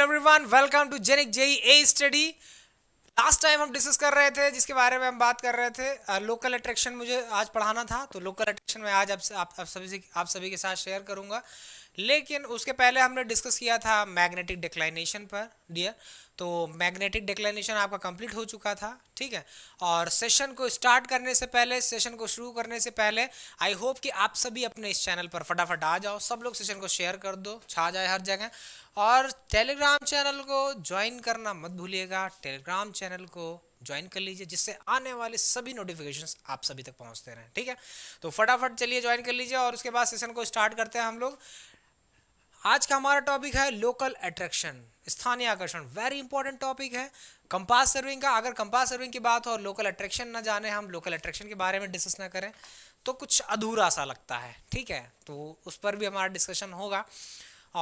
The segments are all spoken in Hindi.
hello everyone welcome to Genic JE a study last time हम डिस्कस कर रहे थे जिसके बारे में हम बात कर रहे थे लोकल अट्रैक्शन मुझे आज पढ़ाना था तो लोकल अट्रैक्शन में आज आप आप, आप सभी आप सभी के साथ शेयर करूंगा लेकिन उसके पहले हमने डिस्कस किया था मैग्नेटिक डिक्लाइनेशन पर डियर तो मैग्नेटिक डिक्लाइनेशन आपका कंप्लीट हो चुका था ठीक है और सेशन को स्टार्ट करने से पहले सेशन को शुरू करने से पहले आई होप कि आप सभी अपने इस चैनल पर फटाफट आ जाओ सब लोग सेशन को शेयर कर दो छा जाए हर जगह और टेलीग्राम चैनल को ज्वाइन करना मत भूलिएगा टेलीग्राम चैनल को ज्वाइन कर लीजिए जिससे आने वाले सभी नोटिफिकेशंस आप सभी तक पहुंचते रहें ठीक है तो फटाफट चलिए ज्वाइन कर लीजिए और उसके बाद सेशन को स्टार्ट करते हैं हम लोग आज का हमारा टॉपिक है लोकल अट्रैक्शन स्थानीय आकर्षण वेरी इंपॉर्टेंट टॉपिक है कंपास सर्विंग का अगर कंपास सर्विंग की बात हो और लोकल अट्रैक्शन ना जाने हम लोकल अट्रैक्शन के बारे में डिस्कस ना करें तो कुछ अधूरा सा लगता है ठीक है तो उस पर भी हमारा डिस्कशन होगा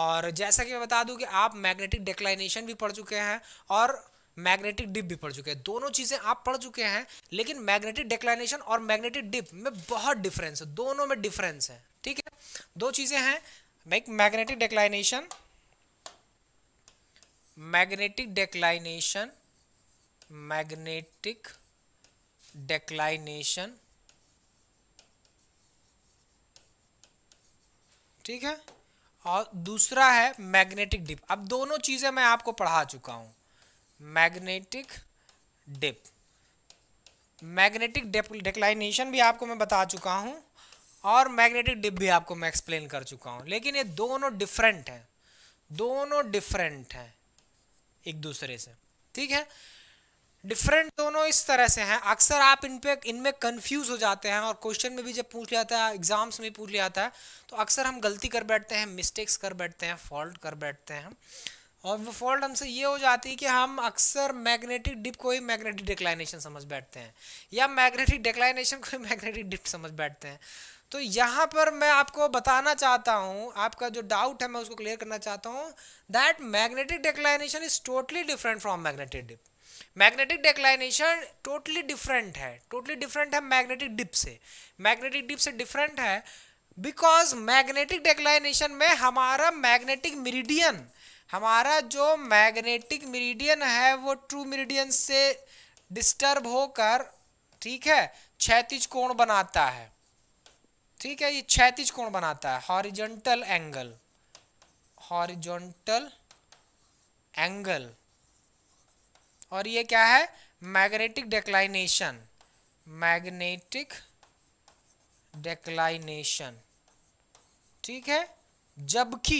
और जैसा कि मैं बता दूं कि आप मैग्नेटिक डिक्लाइनेशन भी पढ़ चुके हैं और मैग्नेटिक डिप भी पढ़ चुके हैं दोनों चीज़ें आप पढ़ चुके हैं लेकिन मैग्नेटिक डिक्लाइनेशन और मैग्नेटिक डिप में बहुत डिफरेंस है दोनों में डिफरेंस है ठीक है दो चीज़ें हैं make magnetic declination magnetic declination magnetic declination ठीक है और दूसरा है मैग्नेटिक डिप अब दोनों चीजें मैं आपको पढ़ा चुका हूं मैग्नेटिक डिप मैग्नेटिक डिप भी आपको मैं बता चुका हूं और मैग्नेटिक डिप भी आपको मैं एक्सप्लेन कर चुका हूँ लेकिन ये दोनों डिफरेंट हैं दोनों डिफरेंट हैं एक दूसरे से ठीक है डिफरेंट दोनों इस तरह से हैं अक्सर आप इन पे इनमें कंफ्यूज हो जाते हैं और क्वेश्चन में भी जब पूछ लिया जाता है एग्जाम्स में पूछ लिया जाता है तो अक्सर हम गलती कर बैठते हैं मिस्टेक्स कर बैठते हैं फॉल्ट कर बैठते हैं और वो फॉल्ट हमसे ये हो जाती है कि हम अक्सर मैग्नेटिक डिप को ही मैग्नेटिक डिक्लाइनेशन समझ बैठते हैं या मैग्नेटिक डिक्लाइनेशन को ही मैग्नेटिक डिप समझ बैठते हैं तो यहाँ पर मैं आपको बताना चाहता हूँ आपका जो डाउट है मैं उसको क्लियर करना चाहता हूँ that magnetic declination is totally different from magnetic dip magnetic declination totally different है टोटली डिफरेंट है मैग्नेटिक डिप से मैग्नेटिक डिप से डिफरेंट है बिकॉज मैग्नेटिक डिक्लाइनेशन में हमारा मैग्नेटिक मिरीडियन हमारा जो मैग्नेटिक मिरीडियन है वो ट्रू मिरीडियन से डिस्टर्ब होकर ठीक है क्षैतिज कोण बनाता है ठीक है ये क्षैतिज कोण बनाता है हॉरिजेंटल एंगल हॉरिजेंटल एंगल और ये क्या है मैग्नेटिक डेक्लाइनेशन मैग्नेटिक डेक्लाइनेशन ठीक है जबकि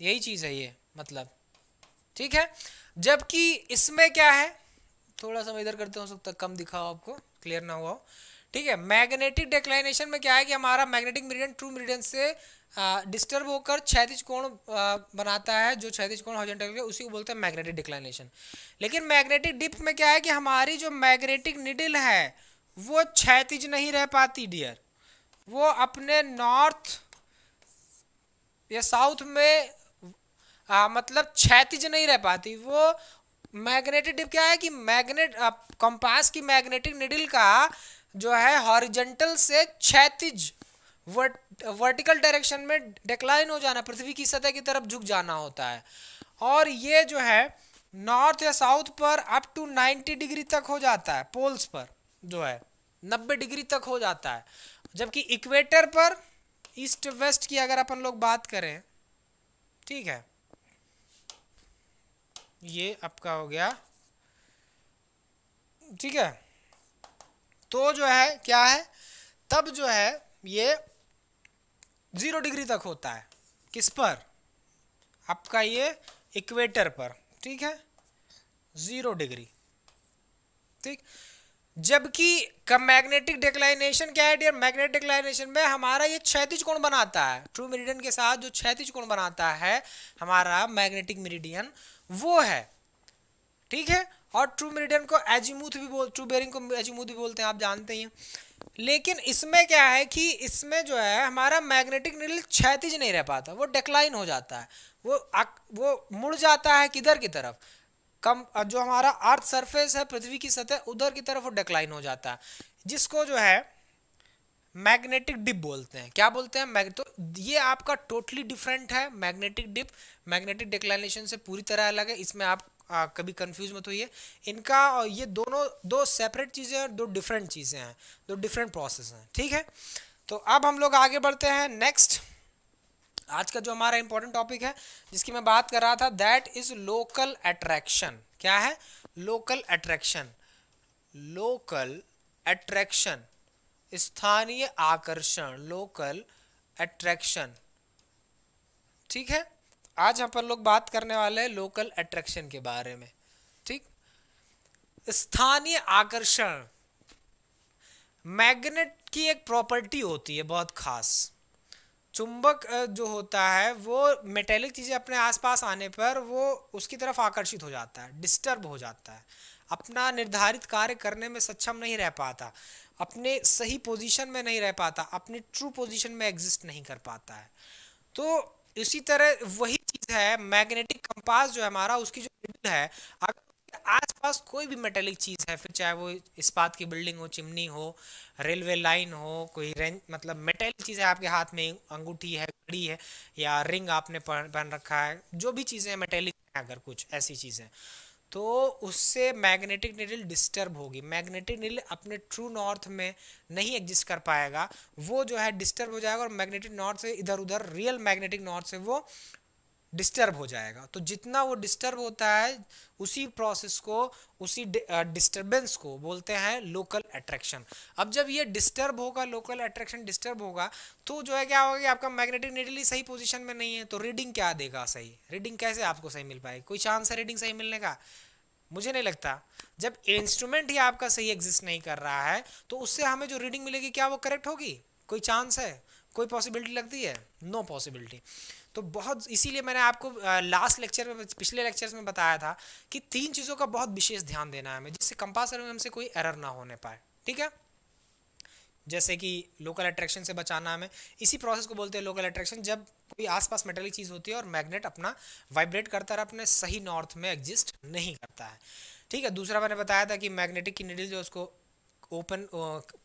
यही चीज है ये मतलब ठीक है जबकि इसमें क्या है थोड़ा सा मैं इधर करते हो सकता कम दिखाओ आपको क्लियर ना हुआ हो ठीक है मैग्नेटिक डिक्लाइनेशन में क्या है कि हमारा मैग्नेटिक मेरिडियन ट्रू मेरिडियन से डिस्टर्ब होकर क्षैतिज कोण बनाता है जो क्षैतिज कोण हॉजेंटल उसी को बोलते हैं मैग्नेटिक डिक्लाइनेशन लेकिन मैग्नेटिक डिप में क्या है कि हमारी जो मैग्नेटिक निडिल है वो क्षैतिज नहीं रह पाती डियर वो अपने नॉर्थ या साउथ में आ, मतलब क्षैतिज नहीं रह पाती वो मैग्नेटिक डिप क्या है कि मैग्नेट कंपास की मैग्नेटिक निडिल का जो है हॉरिजेंटल से क्षैतिज वर्टिकल डायरेक्शन में डिक्लाइन हो जाना पृथ्वी की सतह की तरफ झुक जाना होता है और ये जो है नॉर्थ या साउथ पर अप टू 90 डिग्री तक हो जाता है पोल्स पर जो है 90 डिग्री तक हो जाता है जबकि इक्वेटर पर ईस्ट वेस्ट की अगर अपन लोग बात करें ठीक है ये आपका हो गया ठीक है तो जो है क्या है तब जो है ये ज़ीरो डिग्री तक होता है किस पर आपका ये इक्वेटर पर ठीक है ज़ीरो डिग्री ठीक जबकि मैग्नेटिक डिक्लाइनेशन क्या है डियर मैग्नेटिक डिक्लाइनेशन में हमारा ये क्षैतिज कोण बनाता है ट्रू मेरिडियन के साथ जो क्षैतिज कोण बनाता है हमारा मैग्नेटिक मेरिडियन वो है ठीक है और ट्रू मेरिडियन को एजीमूथ भी बोल ट्रू बेरिंग को एजीमूथ भी बोलते हैं आप जानते ही हैं लेकिन इसमें क्या है कि इसमें जो है हमारा मैग्नेटिक नील क्षैतिज नहीं रह पाता वो डिक्लाइन हो जाता है वो आक, वो मुड़ जाता है किधर की तरफ कम जो हमारा अर्थ सरफेस है पृथ्वी की सतह उधर की तरफ वो डिक्लाइन हो जाता है जिसको जो है मैग्नेटिक डिप बोलते हैं क्या बोलते हैं मैग तो ये आपका टोटली डिफरेंट है मैग्नेटिक डिप मैग्नेटिक डिक्लाइनेशन से पूरी तरह अलग है इसमें आप आ, कभी कंफ्यूज मत होइए इनका ये दोनों दो सेपरेट चीज़ें हैं दो डिफरेंट चीज़ें हैं दो डिफरेंट प्रोसेस हैं ठीक है तो अब हम लोग आगे बढ़ते हैं नेक्स्ट आज का जो हमारा इंपॉर्टेंट टॉपिक है जिसकी मैं बात कर रहा था दैट इज लोकल अट्रैक्शन क्या है लोकल अट्रैक्शन लोकल अट्रैक्शन स्थानीय आकर्षण लोकल अट्रैक्शन ठीक है आज हम पर लोग बात करने वाले हैं लोकल अट्रैक्शन के बारे में ठीक स्थानीय आकर्षण मैग्नेट की एक प्रॉपर्टी होती है बहुत खास चुंबक जो होता है वो मेटेलिक चीज़ें अपने आसपास आने पर वो उसकी तरफ आकर्षित हो जाता है डिस्टर्ब हो जाता है अपना निर्धारित कार्य करने में सक्षम नहीं रह पाता अपने सही पोजीशन में नहीं रह पाता अपनी ट्रू पोजीशन में एग्जिस्ट नहीं कर पाता है तो इसी तरह वही है मैग्नेटिक कंपास जो है हमारा उसकी जो रिबन है अगर आसपास कोई भी मेटेलिक चीज़ है फिर चाहे वो इस्पात की बिल्डिंग हो चिमनी हो रेलवे लाइन हो कोई रेंज मतलब मेटेलिक चीज़ है आपके हाथ में अंगूठी है घड़ी है या रिंग आपने पहन रखा है जो भी चीज़ें मेटेलिक है अगर कुछ ऐसी चीज़ें तो उससे मैग्नेटिक नील डिस्टर्ब होगी मैग्नेटिक नील अपने ट्रू नॉर्थ में नहीं एग्जिस्ट कर पाएगा वो जो है डिस्टर्ब हो जाएगा और मैग्नेटिक नॉर्थ से इधर उधर रियल मैग्नेटिक नॉर्थ से वो डिस्टर्ब हो जाएगा तो जितना वो डिस्टर्ब होता है उसी प्रोसेस को उसी डिस्टर्बेंस को बोलते हैं लोकल अट्रैक्शन अब जब ये डिस्टर्ब होगा लोकल अट्रैक्शन डिस्टर्ब होगा तो जो है क्या होगा कि आपका मैग्नेटिक नेडल ही सही पोजीशन में नहीं है तो रीडिंग क्या देगा सही रीडिंग कैसे आपको सही मिल पाएगी कोई चांस है रीडिंग सही मिलने का मुझे नहीं लगता जब इंस्ट्रूमेंट ही आपका सही एग्जिस्ट नहीं कर रहा है तो उससे हमें जो रीडिंग मिलेगी क्या वो करेक्ट होगी कोई चांस है कोई पॉसिबिलिटी लगती है नो no पॉसिबिलिटी तो बहुत इसीलिए मैंने आपको लास्ट लेक्चर में पिछले लेक्चर्स में बताया था कि तीन चीज़ों का बहुत विशेष ध्यान देना है हमें जिससे कंपासर में हमसे कोई एरर ना होने पाए ठीक है जैसे कि लोकल अट्रैक्शन से बचाना हमें इसी प्रोसेस को बोलते हैं लोकल अट्रैक्शन जब कोई आसपास मेटेलिक चीज़ होती है और मैग्नेट अपना वाइब्रेट करता है अपने सही नॉर्थ में एग्जिस्ट नहीं करता है ठीक है दूसरा मैंने बताया था कि मैग्नेटिक की निडिल जो उसको ओपन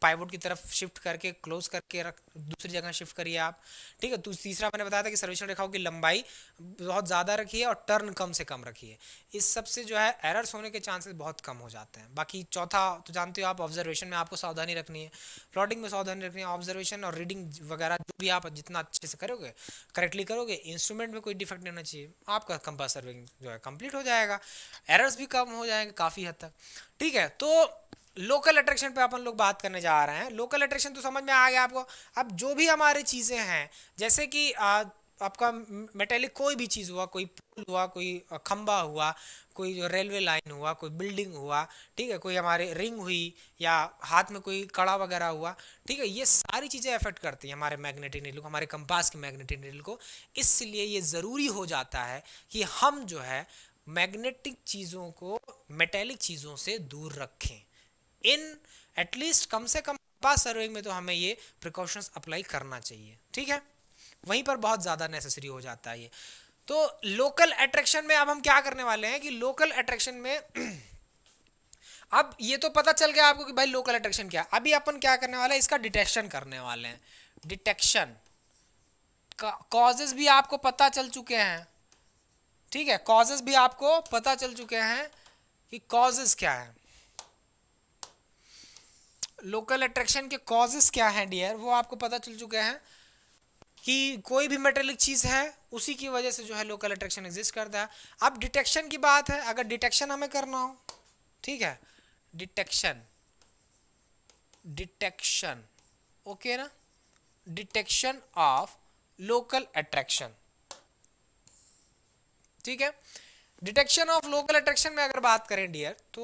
पाइवोट की तरफ शिफ्ट करके क्लोज करके रख दूसरी जगह शिफ्ट करिए आप ठीक है तो तीसरा मैंने बताया था कि सर्वेक्षण रेखाओं की लंबाई बहुत ज़्यादा रखिए और टर्न कम से कम रखिए इस सब से जो है एरर्स होने के चांसेस बहुत कम हो जाते हैं बाकी चौथा तो जानते हो आप ऑब्जर्वेशन में आपको सावधानी रखनी है प्लॉटिंग में सावधानी रखनी है ऑब्जर्वेशन और रीडिंग वगैरह जो भी आप जितना अच्छे से करोगे करेक्टली करोगे इंस्ट्रूमेंट में कोई डिफेक्ट नहीं होना चाहिए आपका कंपल्स सर्विंग जो है कंप्लीट हो जाएगा एरर्स भी कम हो जाएंगे काफ़ी हद तक ठीक है तो लोकल अट्रैक्शन पे अपन लोग बात करने जा रहे हैं लोकल अट्रैक्शन तो समझ में आ गया आपको अब जो भी हमारी चीज़ें हैं जैसे कि आ, आपका मेटेलिक कोई भी चीज़ हुआ कोई पुल हुआ कोई खम्बा हुआ कोई जो रेलवे लाइन हुआ कोई बिल्डिंग हुआ ठीक है कोई हमारे रिंग हुई या हाथ में कोई कड़ा वगैरह हुआ ठीक है ये सारी चीज़ें अफेक्ट करती हैं हमारे मैग्नेटिक नील को हमारे कंपास के मैग्नेटिक नील को इसलिए ये ज़रूरी हो जाता है कि हम जो है मैग्नेटिक चीज़ों को मेटेलिक चीज़ों से दूर रखें इन एटलीस्ट कम से कम पास सर्विंग में तो हमें ये प्रिकॉशंस अप्लाई करना चाहिए ठीक है वहीं पर बहुत ज़्यादा नेसेसरी हो जाता है ये तो लोकल अट्रैक्शन में अब हम क्या करने वाले हैं कि लोकल अट्रैक्शन में अब ये तो पता चल गया आपको कि भाई लोकल अट्रैक्शन क्या अभी अपन क्या करने वाला हैं इसका डिटेक्शन करने वाले हैं डिटेक्शन कॉजेज भी आपको पता चल चुके हैं ठीक है कॉजेज भी आपको पता चल चुके हैं कि कॉजेज क्या है लोकल अट्रैक्शन के कॉजेस क्या हैं डियर वो आपको पता चल चुके हैं कि कोई भी मेटेलिक चीज़ है उसी की वजह से जो है लोकल अट्रैक्शन एग्जिस्ट करता है अब डिटेक्शन की बात है अगर डिटेक्शन हमें करना हो ठीक है डिटेक्शन डिटेक्शन ओके ना डिटेक्शन ऑफ लोकल अट्रैक्शन ठीक है डिटेक्शन ऑफ लोकल अट्रैक्शन में अगर बात करें डियर तो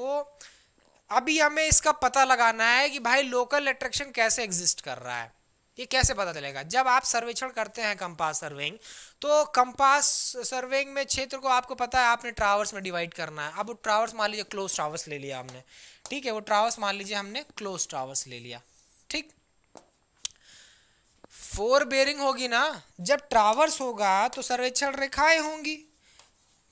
अभी हमें इसका पता लगाना है कि भाई लोकल अट्रैक्शन कैसे एग्जिस्ट कर रहा है ये कैसे पता चलेगा जब आप सर्वेक्षण करते हैं कंपास सर्वेइंग तो कंपास सर्वेइंग में क्षेत्र को आपको पता है आपने ट्रावर्स में डिवाइड करना है अब वो ट्रावर्स मान लीजिए क्लोज ट्रावर्स ले लिया हमने ठीक है वो ट्रावर्स मान लीजिए हमने क्लोज ट्रावर्स ले लिया ठीक फोर बेरिंग होगी ना जब ट्रावर्स होगा तो सर्वेक्षण रेखाएं होंगी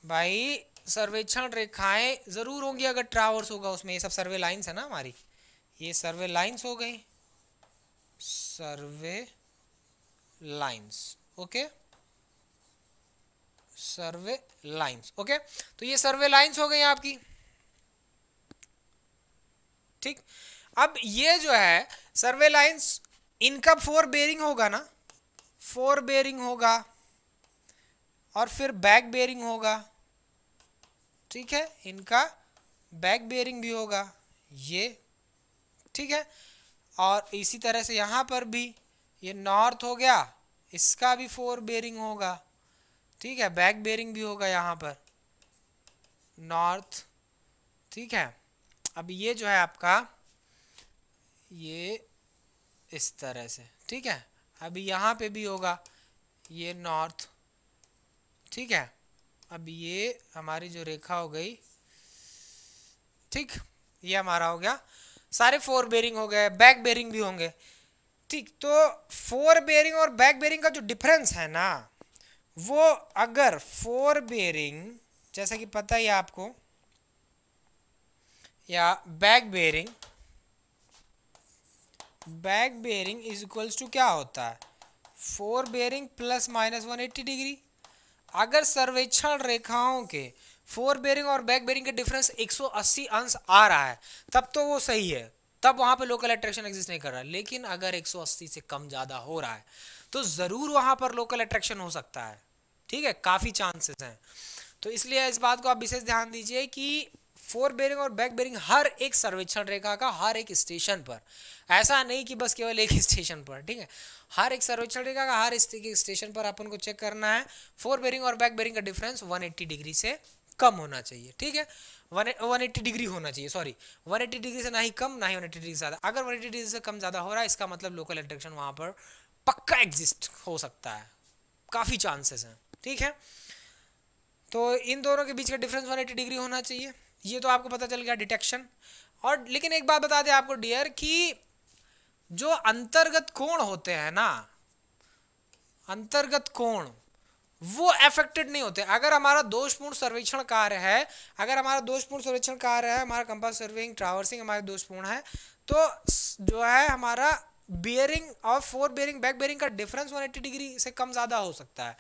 भाई सर्वेक्षण रेखाएं ज़रूर होंगी अगर ट्रावर्स होगा उसमें ये सब सर्वे लाइंस है ना हमारी ये सर्वे लाइंस हो गई survey lines okay survey lines okay तो ये सर्वे लाइन्स हो गई आपकी ठीक अब ये जो है सर्वे लाइन्स इनका फोर बेरिंग होगा ना फोर बेरिंग होगा और फिर बैक बेरिंग होगा ठीक है इनका बैक बेयरिंग भी होगा ये ठीक है और इसी तरह से यहाँ पर भी ये नॉर्थ हो गया इसका भी फोर बेयरिंग होगा ठीक है बैक बेयरिंग भी होगा यहाँ पर नॉर्थ ठीक है अब ये जो है आपका ये इस तरह से ठीक है अभी यहाँ पे भी होगा ये नॉर्थ ठीक है अब ये हमारी जो रेखा हो गई ठीक ये हमारा हो गया सारे फोर बेरिंग हो गए बैक बेरिंग भी होंगे ठीक तो फोर बेरिंग और बैक बेरिंग का जो डिफरेंस है ना वो अगर फोर बेरिंग जैसा कि पता ही आपको या back bearing back bearing is equals to क्या होता है fore bearing plus minus one eighty degree अगर सर्वेक्षण रेखाओं के फोर बेरिंग और बैक बेरिंग के डिफरेंस 180 अंश आ रहा है तब तो वो सही है तब वहां पे लोकल अट्रैक्शन एग्जिस्ट नहीं कर रहा है लेकिन अगर 180 से कम ज़्यादा हो रहा है तो ज़रूर वहां पर लोकल अट्रैक्शन हो सकता है ठीक है काफ़ी चांसेस हैं तो इसलिए इस बात को आप विशेष ध्यान दीजिए कि फोर बेरिंग और बैक बेरिंग हर एक सर्वेक्षण रेखा का हर एक स्टेशन पर ऐसा नहीं कि बस केवल एक स्टेशन पर ठीक है हर एक सर्वेक्षण रेखा का हर स्टेशन पर अपन को चेक करना है फोर बेरिंग और बैक बेरिंग का डिफरेंस 180 डिग्री से कम होना चाहिए ठीक है वन एट्टी डिग्री होना चाहिए सॉरी वन एट्टी डिग्री से ना ही कम ना ही वन एट्टी डिग्री ज़्यादा अगर वन एट्टी डिग्री से कम ज़्यादा हो रहा है इसका मतलब लोकल अट्रैक्शन वहाँ पर पक्का एग्जिस्ट हो सकता है काफ़ी चांसेस हैं ठीक है तो इन दोनों के बीच का डिफरेंस 180 डिग्री होना चाहिए ये तो आपको पता चल गया डिटेक्शन और लेकिन एक बात बता दें आपको डियर कि जो अंतर्गत कोण होते हैं ना अंतर्गत कोण वो एफेक्टेड नहीं होते अगर हमारा दोषपूर्ण सर्वेक्षण कार्य है अगर हमारा दोषपूर्ण सर्वेक्षण कार्य है हमारा कंपास सर्विंग ट्रावर्सिंग हमारे दोषपूर्ण है तो जो है हमारा बियरिंग और फोर बियरिंग बैक बियरिंग का डिफरेंस 180 डिग्री से कम ज़्यादा हो सकता है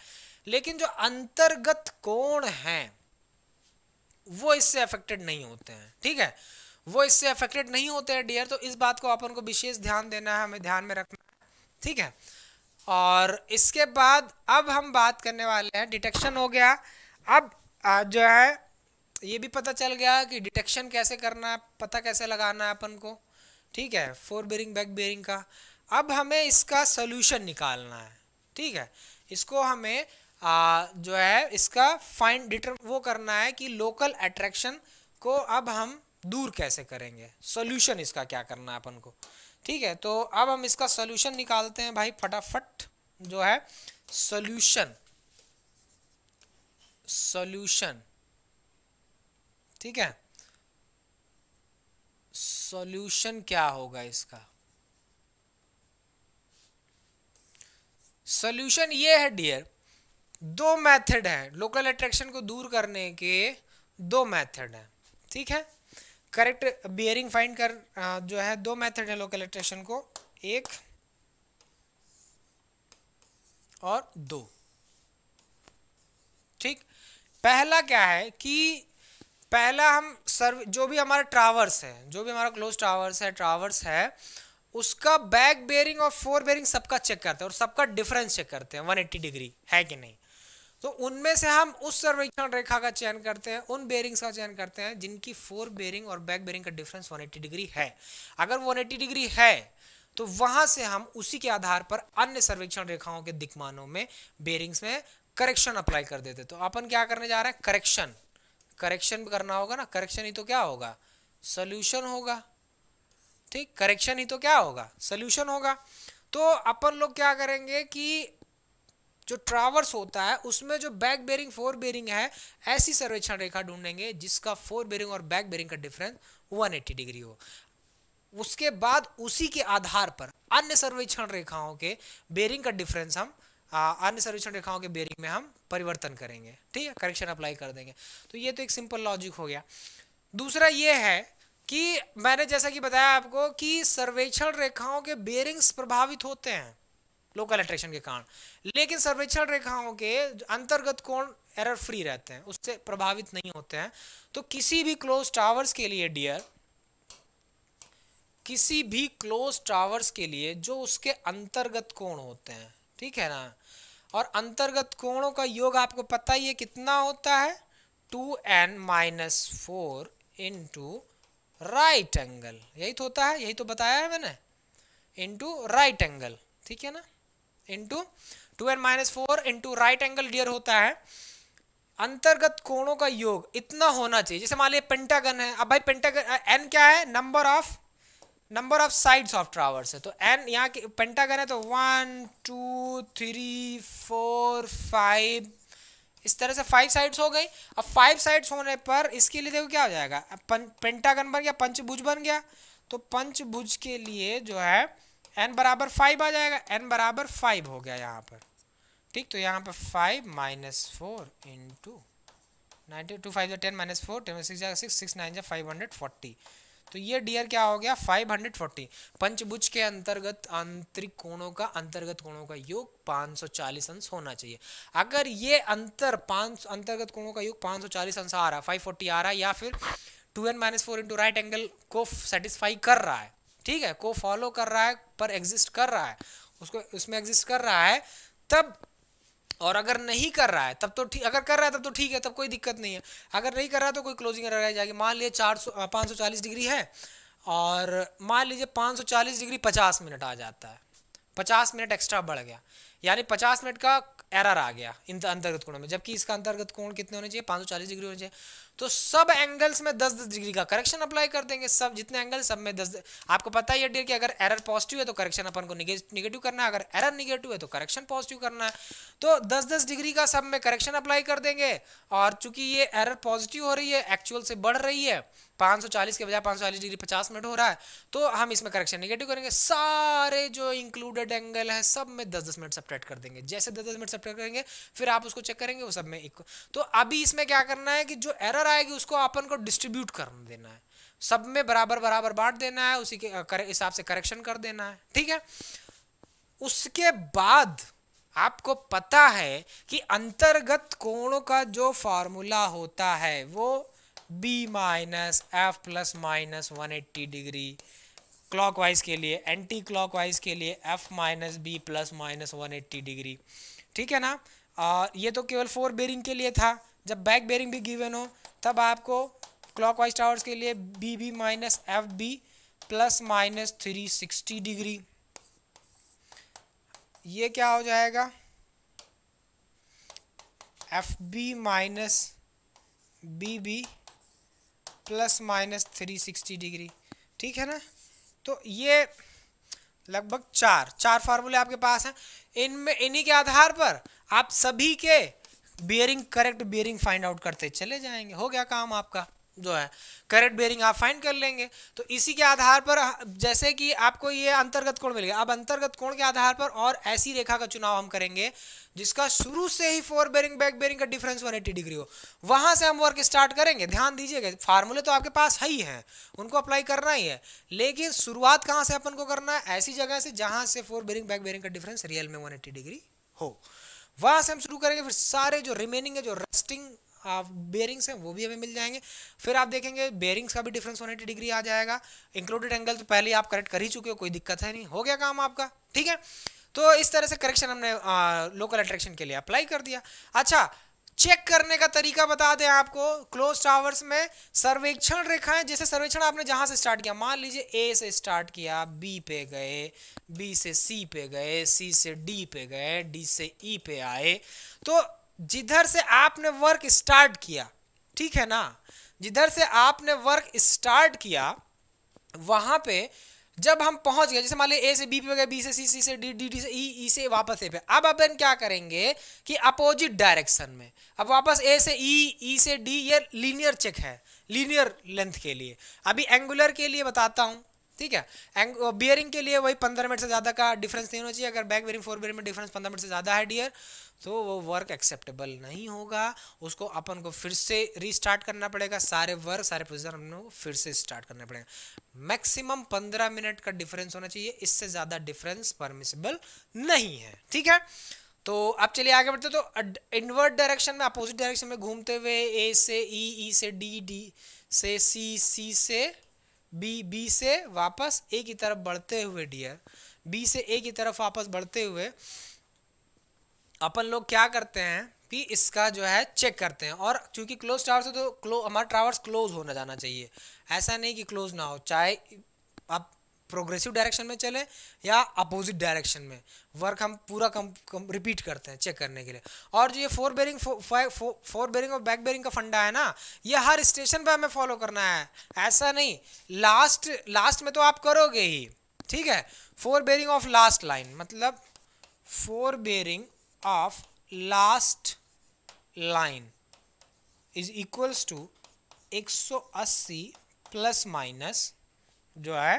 लेकिन जो अंतर्गत कोण हैं वो इससे अफेक्टेड नहीं होते हैं ठीक है वो इससे अफेक्टेड नहीं होते हैं डियर तो इस बात को अपन को विशेष ध्यान देना है हमें ध्यान में रखना है ठीक है और इसके बाद अब हम बात करने वाले हैं डिटेक्शन हो गया अब जो है ये भी पता चल गया कि डिटेक्शन कैसे करना है पता कैसे लगाना है अपन को ठीक है फोर बेरिंग बैक बेरिंग का अब हमें इसका सोल्यूशन निकालना है ठीक है इसको हमें आ, जो है इसका फाइंड डिटर वो करना है कि लोकल अट्रैक्शन को अब हम दूर कैसे करेंगे सॉल्यूशन इसका क्या करना है अपन को ठीक है तो अब हम इसका सॉल्यूशन निकालते हैं भाई फटाफट जो है सॉल्यूशन सॉल्यूशन ठीक है सॉल्यूशन क्या होगा इसका सॉल्यूशन ये है डियर दो मेथड हैं लोकल अट्रैक्शन को दूर करने के दो मेथड हैं ठीक है करेक्ट बियरिंग फाइंड कर जो है दो मेथड है लोकल अट्रैक्शन को एक और दो ठीक पहला क्या है कि पहला हम सर्व जो भी हमारा ट्रावर्स है जो भी हमारा क्लोज ट्रावर्स है ट्रावर्स है उसका बैक बेयरिंग और फोर बेयरिंग सबका चेक करते हैं और सबका डिफरेंस चेक करते हैं 180 डिग्री है कि नहीं तो उनमें से हम उस सर्वेक्षण रेखा का चयन करते हैं उन बेरिंग्स का चयन करते हैं जिनकी फोर बेरिंग और बैक बेरिंग का डिफरेंस 180 डिग्री है अगर 180 डिग्री है तो वहां से हम उसी के आधार पर अन्य सर्वेक्षण रेखाओं के दिक्मानों में बेरिंग्स में करेक्शन अप्लाई कर देते तो अपन क्या करने जा रहे हैं करेक्शन करेक्शन करना होगा ना करेक्शन ही तो क्या होगा सोल्यूशन होगा ठीक करेक्शन ही तो क्या होगा सोल्यूशन होगा तो अपन लोग क्या करेंगे कि जो ट्रावर्स होता है उसमें जो बैक बेरिंग फोर बेरिंग है ऐसी सर्वेक्षण रेखा ढूंढेंगे जिसका फोर बेरिंग और बैक बेरिंग का डिफरेंस 180 डिग्री हो उसके बाद उसी के आधार पर अन्य सर्वेक्षण रेखाओं के बेरिंग का डिफरेंस हम अन्य सर्वेक्षण रेखाओं के बेरिंग में हम परिवर्तन करेंगे ठीक है करेक्शन अप्लाई कर देंगे तो ये तो एक सिंपल लॉजिक हो गया दूसरा ये है कि मैंने जैसा कि बताया आपको कि सर्वेक्षण रेखाओं के बेरिंग्स प्रभावित होते हैं लोकल अट्रैक्शन के कारण लेकिन सर्वेक्षण रेखाओं के अंतर्गत कोण एरर फ्री रहते हैं उससे प्रभावित नहीं होते हैं तो किसी भी क्लोज टावर्स के लिए डियर किसी भी क्लोज टावर्स के लिए जो उसके अंतर्गत कोण होते हैं ठीक है ना और अंतर्गत कोणों का योग आपको पता ही है कितना होता है two N minus four into right angle यही तो होता है यही तो बताया है मैंने इंटू राइट एंगल ठीक है ना into two N minus four into right angle dear होता है अंतर्गत कोणों का योग इतना होना चाहिए जैसे मान लीजिए पेंटागन है अब भाई पेंटागन एन क्या है number of number of sides of traverse है तो एन यहाँ के पेंटागन है तो one two three four five इस तरह से फाइव साइड्स हो गई अब फाइव साइड्स होने पर इसके लिए देखो क्या हो जाएगा पेंटागन बन गया पंचभुज बन गया तो पंचभुज के लिए जो है एन बराबर फाइव आ जाएगा एन बराबर फाइव हो गया यहाँ पर ठीक तो यहाँ पर five minus four into ninety two five जो ten minus four ten six जाएगा सिक्स सिक्स नाइन जो फाइव हंड्रेड फोर्टी तो ये डियर क्या हो गया फाइव हंड्रेड फोर्टी पंचभुज के अंतर्गत आंतरिक कोणों का अंतर्गत कोणों का योग पाँच सौ चालीस अंश होना चाहिए अगर ये अंतर पाँच अंतर्गत कोणों का योग पाँच सौ चालीस अंश आ रहा है फाइव फोर्टी आ रहा है या फिर two N minus four into right angle को सेटिस्फाई कर रहा है ठीक है को फॉलो कर रहा है पर एग्जिस्ट कर रहा है उसको उसमें एग्जिस्ट कर रहा है तब और अगर नहीं कर रहा है तब तो ठीक अगर कर रहा है तब तो ठीक है तब कोई दिक्कत नहीं है अगर नहीं कर रहा है तो कोई क्लोजिंग रह जाएगी मान लीजिए चार सौ पाँच सौ चालीस डिग्री है और मान लीजिए पाँच सौ चालीस डिग्री पचास मिनट आ जाता है पचास मिनट एक्स्ट्रा बढ़ गया यानी पचास मिनट का एरर आ गया इन अंतर्गत कोणों में जबकि इसका अंतर्गत कोण कितने होने चाहिए पाँच सौ चालीस डिग्री होने चाहिए तो सब एंगल्स में दस दस डिग्री का करेक्शन अप्लाई कर देंगे सब जितने एंगल सब में दस आपको पता ही है डियर कि अगर एरर पॉजिटिव है तो करेक्शन अपन को निगेटिव करना है अगर एरर निगेटिव है तो करेक्शन पॉजिटिव करना है तो दस दस डिग्री का सब में करेक्शन अप्लाई कर देंगे और चूंकि ये एरर पॉजिटिव हो रही है एक्चुअल से बढ़ रही है 540 के बजाय 540 डिग्री 50 मिनट हो रहा है तो हम इसमें करेक्शन नेगेटिव करेंगे सारे जो इंक्लूडेड एंगल है सब में 10 10 मिनट सब्ट्रैक्ट कर देंगे जैसे 10 10 मिनट सब्ट्रैक्ट करेंगे फिर आप उसको चेक करेंगे वो सब में एक तो अभी इसमें क्या करना है कि जो एरर आएगी उसको अपन को डिस्ट्रीब्यूट कर देना है सब में बराबर बराबर बांट देना है उसी के हिसाब से करेक्शन कर देना है ठीक है उसके बाद आपको पता है कि अंतर्गत कोणों का जो फॉर्मूला होता है वो B minus F plus minus one eighty degree clockwise के लिए एंटी क्लॉकवाइज के लिए F minus B plus minus one eighty degree ठीक है ना और ये तो केवल फोर बेरिंग के लिए था जब बैक बेरिंग भी गिवन हो तब आपको क्लॉकवाइज टावर्स के लिए B B minus F B plus minus three sixty degree ये क्या हो जाएगा F B minus B B plus minus three sixty degree ठीक है ना तो ये लगभग चार चार फार्मूले आपके पास हैं इनमें इन्हीं के आधार पर आप सभी के bearing correct bearing find out करते चले जाएंगे हो गया काम आपका जो है करेट बेयरिंग आप फाइंड कर लेंगे तो इसी के आधार पर जैसे कि आपको ये अंतर्गत कोण मिल गया अब अंतर्गत कोण के आधार पर और ऐसी रेखा का चुनाव हम करेंगे जिसका शुरू से ही फोर बेयरिंग बैक बेयरिंग का डिफरेंस 180 डिग्री हो वहां से हम वर्क स्टार्ट करेंगे ध्यान दीजिएगा फार्मूले तो आपके पास है ही हैं उनको अप्लाई करना ही है लेकिन शुरुआत कहाँ से अपन को करना है ऐसी जगह से जहाँ से फोर बेयरिंग बैक बेयरिंग का डिफरेंस रियल में वन डिग्री हो वहाँ से हम शुरू करेंगे फिर सारे जो रिमेनिंग है जो रेस्टिंग आप बेयरिंग्स हैं वो भी हमें मिल जाएंगे फिर आप देखेंगे बेयरिंग्स का भी डिफरेंस वन डिग्री आ जाएगा इंक्लूडेड एंगल तो पहले आप करेक्ट कर ही चुके हो कोई दिक्कत है नहीं हो गया काम आपका ठीक है तो इस तरह से करेक्शन हमने आ, लोकल अट्रैक्शन के लिए अप्लाई कर दिया अच्छा चेक करने का तरीका बता दें आपको क्लोज टावर्स में सर्वेक्षण रेखाएं जैसे सर्वेक्षण आपने जहां से स्टार्ट किया मान लीजिए ए से स्टार्ट किया बी पे गए बी से सी पे गए सी से डी पे गए डी से ई e पे आए तो जिधर से आपने वर्क स्टार्ट किया ठीक है ना जिधर से आपने वर्क स्टार्ट किया वहां पे जब हम पहुंच गए जैसे मान लीजिए ए से बी पे गए बी से सी सी से डी डी डी से ई e, ई e से वापस ए पे अब अपन क्या करेंगे कि अपोजिट डायरेक्शन में अब वापस ए से ई e, ई से डी ये लीनियर चेक है लीनियर लेंथ के लिए अभी एंगुलर के लिए बताता हूँ ठीक है बियरिंग के लिए वही पंद्रह मिनट से ज़्यादा का डिफरेंस नहीं होना चाहिए अगर बैक बियरिंग फोर बियरिंग में डिफरेंस पंद्रह मिनट से ज़्यादा है डियर तो वो वर्क एक्सेप्टेबल नहीं होगा उसको अपन को फिर से रीस्टार्ट करना पड़ेगा सारे वर्क सारे प्रोसीजर हम को फिर से स्टार्ट करना पड़ेगा मैक्सिमम पंद्रह मिनट का डिफरेंस होना चाहिए इससे ज़्यादा डिफरेंस परमिसेबल नहीं है ठीक है तो आप चलिए आगे बढ़ते तो इनवर्ट डायरेक्शन में अपोजिट डायरेक्शन में घूमते हुए ए से ई e, ई e से डी डी से सी सी से बी बी से वापस ए की तरफ बढ़ते हुए डियर बी से ए की तरफ वापस बढ़ते हुए अपन लोग क्या करते हैं कि इसका जो है चेक करते हैं और चूंकि क्लोज टावर से तो क्लो हमारा ट्रावर्स क्लोज होना जाना चाहिए ऐसा नहीं कि क्लोज ना हो चाहे आप प्रोग्रेसिव डायरेक्शन में चले या अपोजिट डायरेक्शन में वर्क हम पूरा कम, कम रिपीट करते हैं चेक करने के लिए और जो ये फोर बेरिंग फो, फो, फोर बेरिंग और बैक बेरिंग का फंडा है ना ये हर स्टेशन पर हमें फॉलो करना है ऐसा नहीं लास्ट लास्ट में तो आप करोगे ही ठीक है fore bearing of last line मतलब fore bearing of last line is equals to 180 plus minus जो है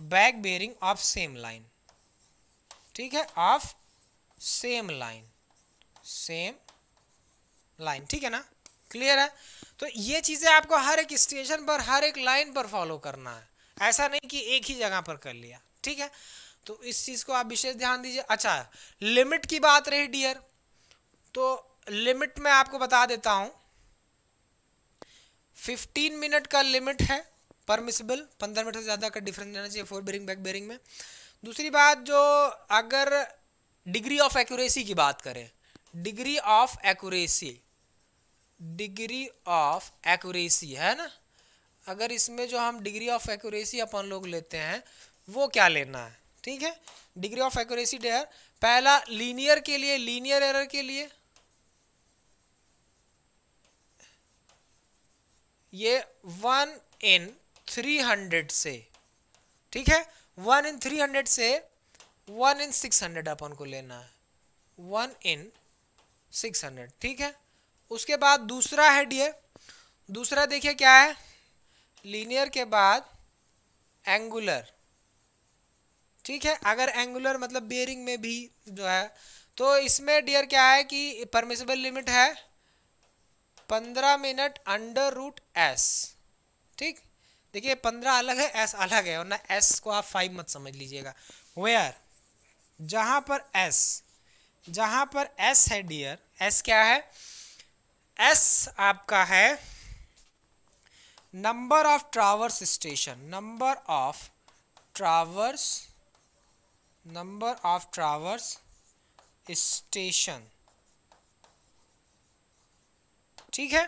back bearing of same line ठीक है of same line same line ठीक है ना क्लियर है तो ये चीज़ें आपको हर एक स्टेशन पर हर एक लाइन पर फॉलो करना है ऐसा नहीं कि एक ही जगह पर कर लिया ठीक है तो इस चीज़ को आप विशेष ध्यान दीजिए अच्छा लिमिट की बात रही डियर तो लिमिट में आपको बता देता हूं फिफ्टीन मिनट का लिमिट है परमिसेबल पंद्रह मिनट से ज़्यादा का डिफरेंस रहना चाहिए फोर बेरिंग बैक बेरिंग में दूसरी बात जो अगर डिग्री ऑफ एक्यूरेसी की बात करें degree of accuracy degree of accuracy है ना अगर इसमें जो हम डिग्री ऑफ एक्यूरेसी अपन लोग लेते हैं वो क्या लेना है ठीक है डिग्री ऑफ एक्यूरेसी डेयर पहला लीनियर के लिए लीनियर एरर के लिए ये वन इन थ्री हंड्रेड से ठीक है वन इन थ्री हंड्रेड से वन इन सिक्स हंड्रेड अपन को लेना है वन इन सिक्स हंड्रेड ठीक है उसके बाद दूसरा है डी दूसरा देखिए क्या है लीनियर के बाद एंगुलर ठीक है अगर एंगुलर मतलब बेयरिंग में भी जो है तो इसमें डियर क्या है कि परमिसेबल लिमिट है पंद्रह मिनट अंडर रूट एस ठीक देखिए पंद्रह अलग है एस अलग है और ना एस को आप फाइव मत समझ लीजिएगा वेयर जहां पर एस जहां पर एस है डियर एस क्या है एस आपका है number of traverse station number of traverse number of traverse station ठीक है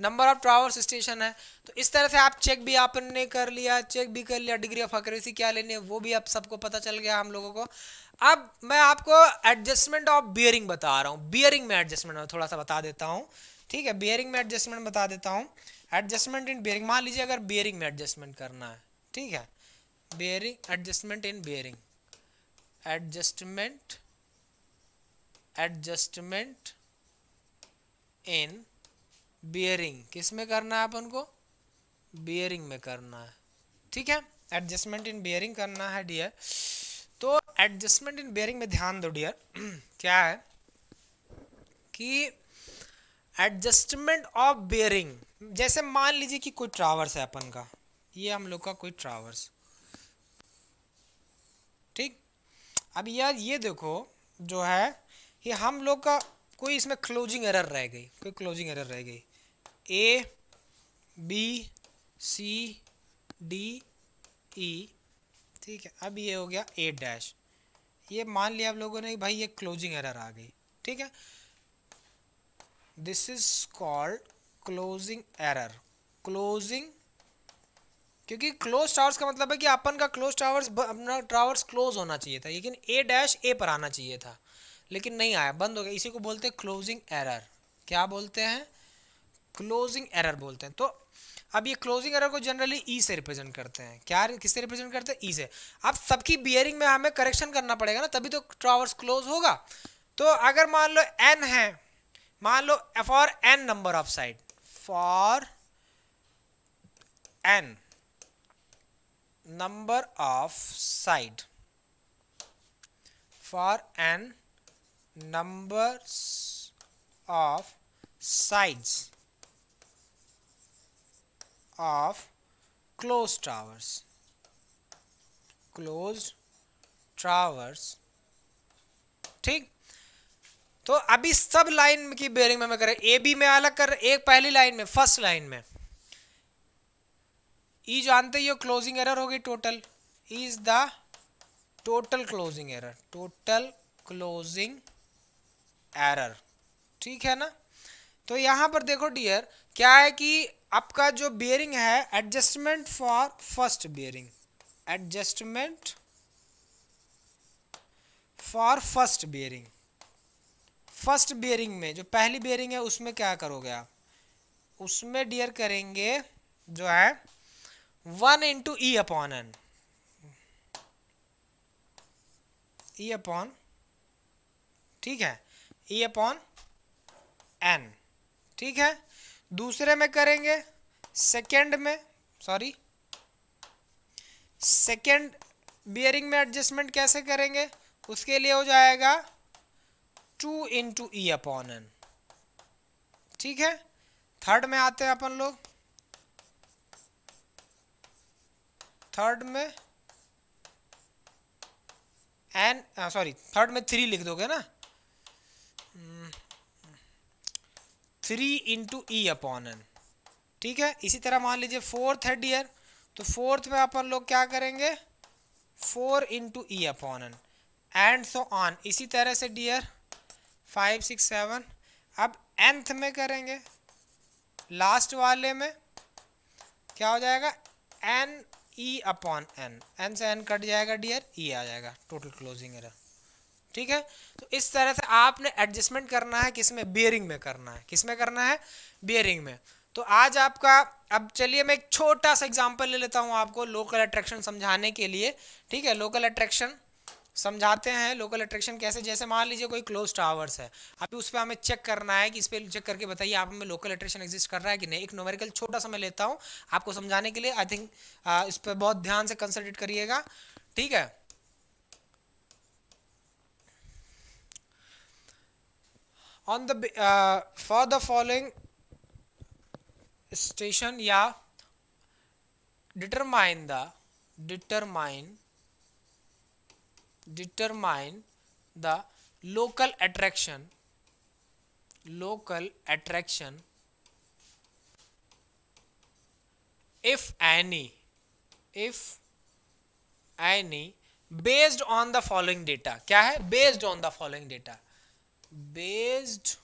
नंबर ऑफ ट्रावर्स स्टेशन है तो इस तरह से आप चेक भी आपने कर लिया चेक भी कर लिया डिग्री ऑफ अक्रेसी क्या लेनी है वो भी आप सबको पता चल गया हम लोगों को अब मैं आपको एडजस्टमेंट ऑफ बियरिंग बता रहा हूँ बियरिंग में एडजस्टमेंट में थोड़ा सा बता देता हूँ ठीक है बियरिंग में एडजस्टमेंट बता देता हूँ एडजस्टमेंट इन बियरिंग मान लीजिए अगर बियरिंग में एडजस्टमेंट करना है ठीक है bearing adjustment in bearing adjustment adjustment in bearing किस में करना है अपन को बियरिंग में करना है ठीक है एडजस्टमेंट इन बियरिंग करना है डियर तो एडजस्टमेंट इन बियरिंग में ध्यान दो डियर क्या है कि एडजस्टमेंट ऑफ बियरिंग जैसे मान लीजिए कि कोई ट्रावर्स है अपन का ये हम लोग का कोई ट्रावर्स अब यार ये देखो जो है ये हम लोग का कोई इसमें क्लोजिंग एरर रह गई कोई क्लोजिंग एरर रह गई A B C D E ठीक है अब ये हो गया ए डैश ये मान लिया आप लोगों ने भाई ये क्लोजिंग एरर आ गई ठीक है this is called closing error closing क्योंकि क्लोज टावर्स का मतलब है कि अपन का क्लोज टावर्स अपना टावर्स क्लोज होना चाहिए था लेकिन ए डैश ए पर आना चाहिए था लेकिन नहीं आया बंद हो गया इसी को बोलते हैं क्लोजिंग एरर क्या बोलते हैं क्लोजिंग एरर बोलते हैं तो अब ये क्लोजिंग एरर को जनरली ई e से रिप्रेजेंट करते हैं क्या किससे रिप्रेजेंट करते हैं ई e से अब सबकी बियरिंग में हमें करेक्शन करना पड़ेगा ना तभी तो टावर्स क्लोज होगा तो अगर मान लो एन है मान लो for N number of side for N number of side for an numbers of sides of closed towers closed towers ठीक तो अभी सब लाइन की बेयरिंग में हमें करें ए बी में अलग कर एक पहली लाइन में फर्स्ट लाइन में ई e जानते ही हो क्लोजिंग एरर हो गई total is the total closing error total closing error ठीक है ना तो यहाँ पर देखो डियर क्या है कि आपका जो बियरिंग है adjustment for first bearing adjustment for first bearing first bearing में जो पहली बियरिंग है उसमें क्या करोगे आप उसमें डियर करेंगे जो है one into E upon N E upon ठीक है ई अपॉन एन ठीक है दूसरे में करेंगे सेकेंड में सॉरी सेकेंड बियरिंग में एडजस्टमेंट कैसे करेंगे उसके लिए हो जाएगा two into E upon N ठीक है थर्ड में आते हैं अपन लोग थर्ड में एन सॉरी थर्ड में थ्री लिख दोगे ना three into E upon N ठीक है इसी तरह मान लीजिए फोर्थ है डियर तो फोर्थ में अपन लोग क्या करेंगे four into E upon N and so on इसी तरह से डियर फाइव सिक्स सेवन अब एंथ में करेंगे लास्ट वाले में क्या हो जाएगा N E upon N N से एन कट जाएगा डियर ई e आ जाएगा टोटल क्लोजिंग एरर ठीक है तो इस तरह से आपने एडजस्टमेंट करना है किसमें बियरिंग में करना है किसमें करना है बियरिंग में तो आज आपका अब चलिए मैं एक छोटा सा एग्जांपल ले लेता हूं आपको लोकल अट्रैक्शन समझाने के लिए ठीक है लोकल अट्रैक्शन समझाते हैं लोकल अट्रैक्शन कैसे जैसे मान लीजिए कोई क्लोज टावर्स है अभी उस पर हमें चेक करना है कि इस पर चेक करके बताइए आप में लोकल अट्रैक्शन एग्जिस्ट कर रहा है कि नहीं एक नोमेरिकल छोटा सा मैं लेता हूँ आपको समझाने के लिए आई थिंक इस पर बहुत ध्यान से कंसल्टेट करिएगा ठीक है on the for the following station या determine the determine determine the local attraction local attraction if any if any based on the following data क्या है based on the following data based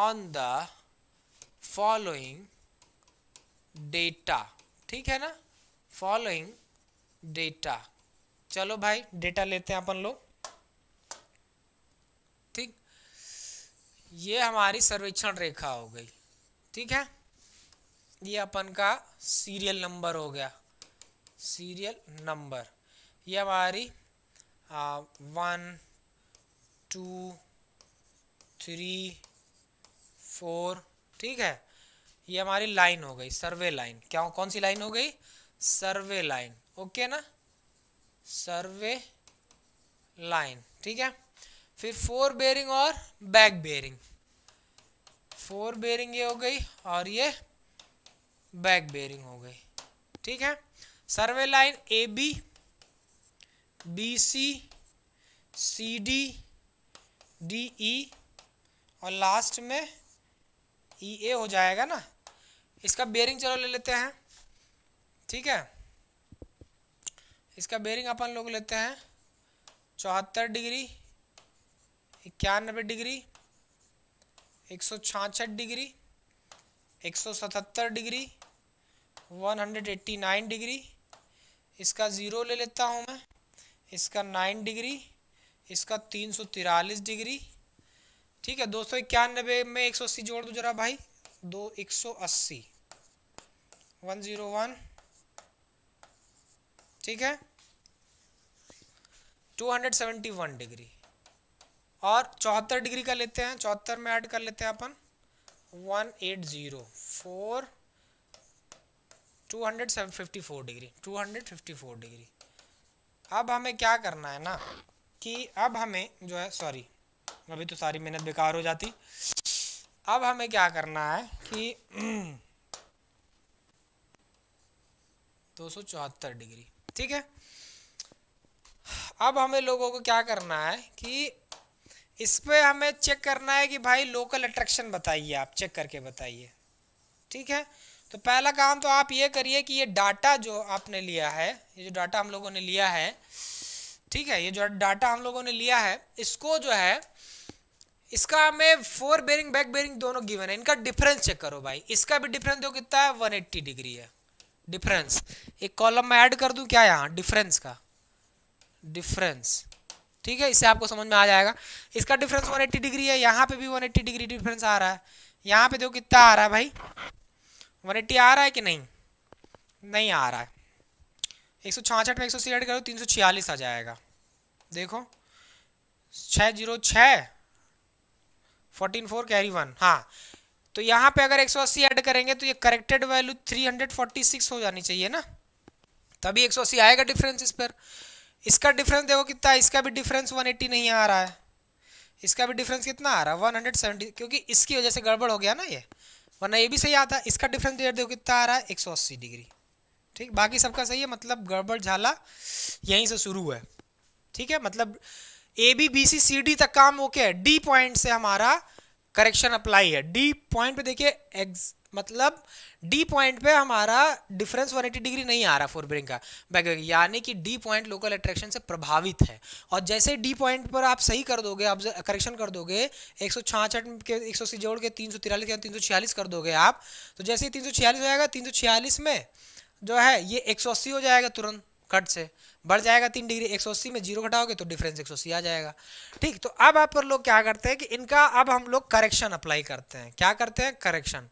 on the following data ठीक है ना following data चलो भाई डेटा लेते हैं अपन लोग ठीक ये हमारी सर्वेक्षण रेखा हो गई ठीक है ये अपन का सीरियल नंबर हो गया सीरियल नंबर ये हमारी वन टू थ्री फोर ठीक है ये हमारी लाइन हो गई सर्वे लाइन क्या कौन सी लाइन हो गई सर्वे लाइन ओके ना सर्वे लाइन ठीक है फिर फोर बेरिंग और बैक बेरिंग फोर बेरिंग ये हो गई और ये बैक बेरिंग हो गई ठीक है survey line A B B C C D D E और लास्ट में ई ए हो जाएगा ना इसका बेरिंग चलो ले लेते हैं ठीक है इसका बेरिंग अपन लोग लेते हैं चौहत्तर डिग्री इक्यानबे डिग्री एक सौ छाछठ डिग्री एक सौ सतहत्तर degree one hundred eighty nine degree इसका ज़ीरो ले लेता हूँ मैं इसका नाइन डिग्री इसका तीन सौ तिरालीस डिग्री ठीक है दो सौ इक्यानबे में एक सौ अस्सी जोड़ दो जरा भाई दो एक सौ अस्सी वन ज़ीरो वन ठीक है 271 डिग्री और चौहत्तर डिग्री का लेते हैं चौहत्तर में ऐड कर लेते हैं अपन one eight zero four two hundred degree two hundred fifty four degree अब हमें क्या करना है ना कि अब हमें जो है सॉरी अभी तो सारी मेहनत बेकार हो जाती अब हमें क्या करना है कि दो सौ चौहत्तर डिग्री ठीक है अब हमें लोगों को क्या करना है कि इस पर हमें चेक करना है कि भाई लोकल अट्रैक्शन बताइए आप चेक करके बताइए ठीक है तो पहला काम तो आप ये करिए कि ये डाटा जो आपने लिया है ये जो डाटा हम लोगों ने लिया है ठीक है ये जो डाटा हम लोगों ने लिया है इसको जो है इसका हमें फोर बेरिंग बैक बेरिंग दोनों गिवन है इनका डिफरेंस चेक करो भाई इसका भी डिफरेंस जो कितना है 180 डिग्री है डिफरेंस एक कॉलम में ऐड कर दूं क्या यहाँ डिफरेंस का डिफरेंस ठीक है इससे आपको समझ में आ जाएगा इसका डिफरेंस 180 डिग्री है यहाँ पे भी 180 डिग्री डिफरेंस आ रहा है यहाँ पे देखो कितना आ रहा है भाई 180 आ रहा है कि नहीं नहीं आ रहा है एक सौ छाछठ में एक सौ ऐड करो तीन सौ छियालीस आ जाएगा देखो छः जीरो छः फोर्टीन फोर कैरी वन हाँ तो यहाँ पे अगर 180 ऐड करेंगे तो ये करेक्टेड वैल्यू 346 हो जानी चाहिए ना तभी 180 आएगा डिफरेंस इस पर इसका डिफरेंस देखो कितना इसका भी डिफरेंस 180 नहीं आ रहा है इसका भी डिफरेंस कितना आ रहा है 170 क्योंकि इसकी वजह से गड़बड़ हो गया ना ये वरना ये भी सही आता इसका डिफरेंस देखो कितना आ रहा है एक डिग्री ठीक बाकी सबका सही है मतलब गड़बड़ झाला यहीं से शुरू है ठीक है मतलब A B B C C D तक काम ओके है डी पॉइंट से हमारा करेक्शन अप्लाई है डी पॉइंट पे देखिए एक्स मतलब डी पॉइंट पे हमारा डिफरेंस 180 डिग्री नहीं आ रहा फोरब्रिंग का बैग यानी कि डी पॉइंट लोकल अट्रैक्शन से प्रभावित है और जैसे डी पॉइंट पर आप सही कर दोगे आप करेक्शन कर दोगे एक के एक सौ जोड़ के तीन सौ तिरालीस या तीन कर दोगे आप तो जैसे ही तीन हो जाएगा तीन में जो है ये एक हो जाएगा तुरंत कट से बढ़ जाएगा तीन डिग्री एक सौ अस्सी में जीरो घटाओगे तो डिफरेंस एक सौ अस्सी आ जाएगा ठीक तो अब आप लोग क्या करते हैं कि इनका अब हम लोग करेक्शन अप्लाई करते हैं क्या करते हैं करेक्शन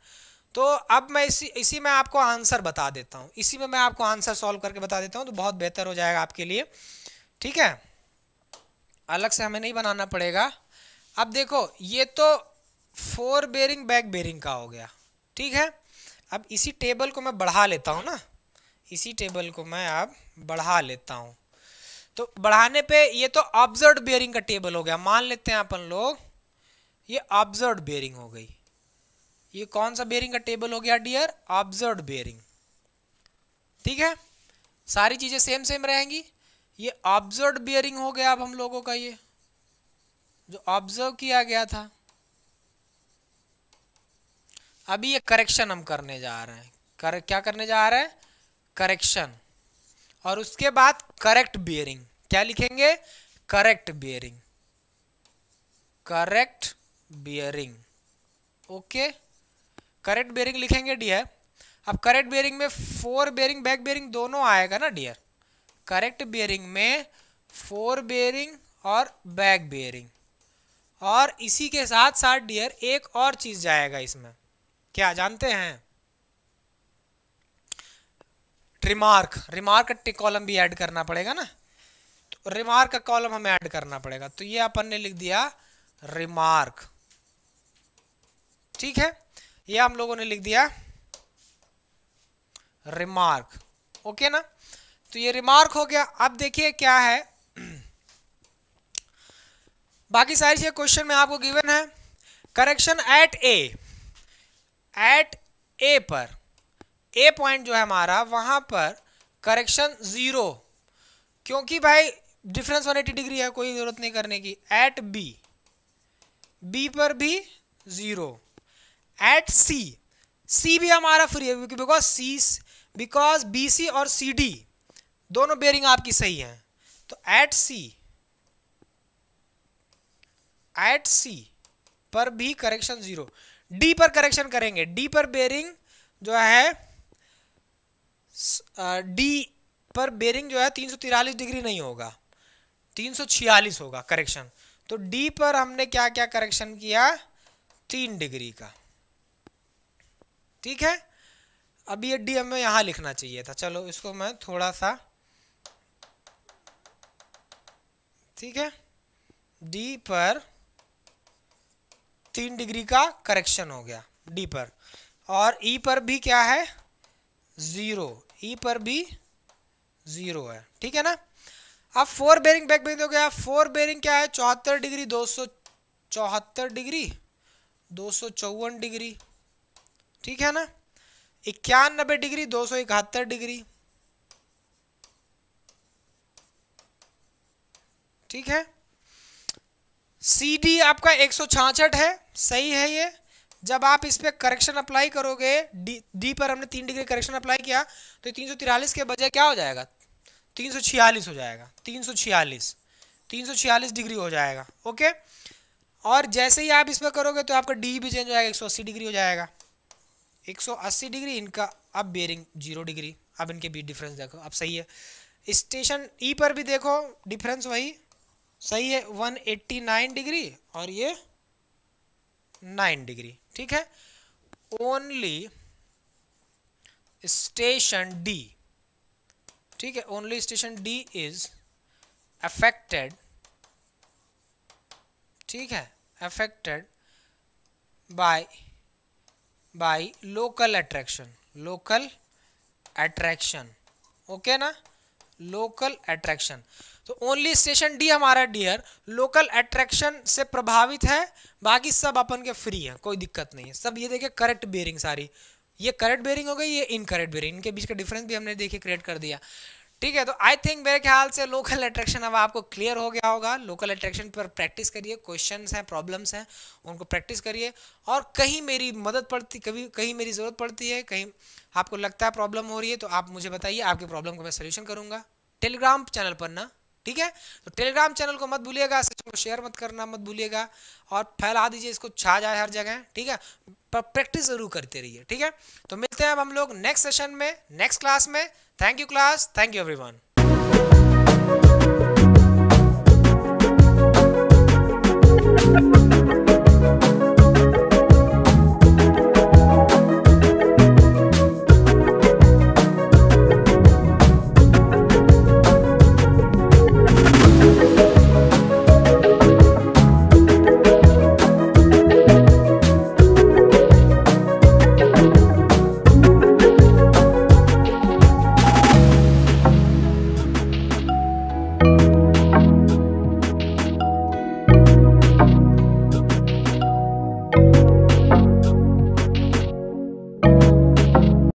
तो अब मैं इसी इसी में आपको आंसर बता देता हूँ इसी में मैं आपको आंसर सॉल्व करके बता देता हूँ तो बहुत बेहतर हो जाएगा आपके लिए ठीक है अलग से हमें नहीं बनाना पड़ेगा अब देखो ये तो फोर बेरिंग बैक बेरिंग का हो गया ठीक है अब इसी टेबल को मैं बढ़ा लेता हूँ ना इसी टेबल को मैं अब बढ़ा लेता हूँ तो बढ़ाने पे ये तो ऑब्जर्व बेयरिंग का टेबल हो गया मान लेते हैं अपन लोग ये ऑब्जर्व बेयरिंग हो गई ये कौन सा बेयरिंग का टेबल हो गया डियर ऑब्जर्व बेयरिंग ठीक है सारी चीज़ें सेम सेम रहेंगी ये ऑब्जर्व बियरिंग हो गया अब हम लोगों का ये जो ऑब्जर्व किया गया था अभी ये करेक्शन हम करने जा रहे हैं कर क्या करने जा रहे हैं करेक्शन और उसके बाद करेक्ट बियरिंग क्या लिखेंगे correct bearing correct bearing okay correct bearing लिखेंगे डियर अब करेक्ट बियरिंग में फोर बियरिंग बैक बियरिंग दोनों आएगा ना डियर करेक्ट बियरिंग में फोर बियरिंग और बैक बियरिंग और इसी के साथ साथ डियर एक और चीज़ जाएगा इसमें क्या जानते हैं रिमार्क रिमार्क का कॉलम भी ऐड करना पड़ेगा ना तो रिमार्क का कॉलम हमें ऐड करना पड़ेगा तो ये अपन ने लिख दिया रिमार्क ठीक है ये हम लोगों ने लिख दिया रिमार्क ओके ना तो ये रिमार्क हो गया अब देखिए क्या है बाकी सारी चीजें क्वेश्चन में आपको गिवन है correction at A at A पर ए पॉइंट जो है हमारा वहाँ पर करेक्शन ज़ीरो क्योंकि भाई डिफरेंस 180 डिग्री है कोई ज़रूरत नहीं करने की एट बी बी पर भी ज़ीरो एट सी सी भी हमारा फ्री है क्योंकि because C because B C और सी डी दोनों बेरिंग आपकी सही हैं तो एट सी एट सी पर भी करेक्शन ज़ीरो डी पर करेक्शन करेंगे डी पर बेरिंग जो है डी पर बेरिंग जो है तीन डिग्री नहीं होगा तीन होगा करेक्शन तो डी पर हमने क्या क्या करेक्शन किया तीन डिग्री का ठीक है अब ये डी हमें यहां लिखना चाहिए था चलो इसको मैं थोड़ा सा ठीक है डी पर तीन डिग्री का करेक्शन हो गया डी पर और ई e पर भी क्या है ज़ीरो ई e पर भी ज़ीरो है ठीक है ना अब फोर बेरिंग बैक बेरिंग दोगे आप फोर बेरिंग क्या है चौहत्तर डिग्री दो सौ चौहत्तर डिग्री दो सौ चौवन डिग्री ठीक है ना इक्यानबे डिग्री दो सौ इकहत्तर डिग्री ठीक है सी डी आपका एक सौ छाछठ है सही है ये जब आप इस पर करेक्शन अप्लाई करोगे डी डी पर हमने तीन डिग्री करेक्शन अप्लाई किया तो तीन सौ के बजाय क्या हो जाएगा तीन सौ छियालीस हो जाएगा तीन सौ छियालीस तीन सौ छियालीस डिग्री हो जाएगा ओके और जैसे ही आप इस पर करोगे तो आपका डी भी चेंज हो जाएगा एक सौ अस्सी डिग्री हो जाएगा एक सौ अस्सी डिग्री इनका अब बेरिंग जीरो डिग्री अब इनके बीच डिफरेंस देखो अब सही है स्टेशन ई e पर भी देखो डिफरेंस वही सही है वन एट्टी नाइन डिग्री और ये नाइन डिग्री ठीक है ओनली स्टेशन डी ठीक है only station D is affected ठीक है affected by by local attraction local attraction okay ना लोकल अट्रैक्शन तो ओनली स्टेशन डी हमारा डियर लोकल एट्रैक्शन से प्रभावित है बाकी सब अपन के फ्री है कोई दिक्कत नहीं है सब ये देखिए करेक्ट बेयरिंग सारी ये करेक्ट बेयरिंग हो गई ये इनकरेक्ट बेयरिंग इनके बीच का डिफरेंस भी हमने देखिए क्रिएट कर दिया ठीक है तो आई थिंक मेरे ख्याल से लोकल अट्रैक्शन अब आपको क्लियर हो गया होगा लोकल अट्रैक्शन पर प्रैक्टिस करिए क्वेश्चंस हैं प्रॉब्लम्स हैं उनको प्रैक्टिस करिए और कहीं मेरी मदद पड़ती कभी कहीं मेरी ज़रूरत पड़ती है कहीं आपको लगता है प्रॉब्लम हो रही है तो आप मुझे बताइए आपकी प्रॉब्लम को मैं सोल्यूशन करूँगा टेलीग्राम चैनल पर ना ठीक है तो टेलीग्राम चैनल को मत भूलिएगा शेयर मत करना मत भूलिएगा और फैला दीजिए इसको छा जाए हर जगह ठीक है प्रैक्टिस जरूर करते रहिए ठीक है तो मिलते हैं अब हम लोग नेक्स्ट सेशन में नेक्स्ट क्लास में thank you class thank you everyone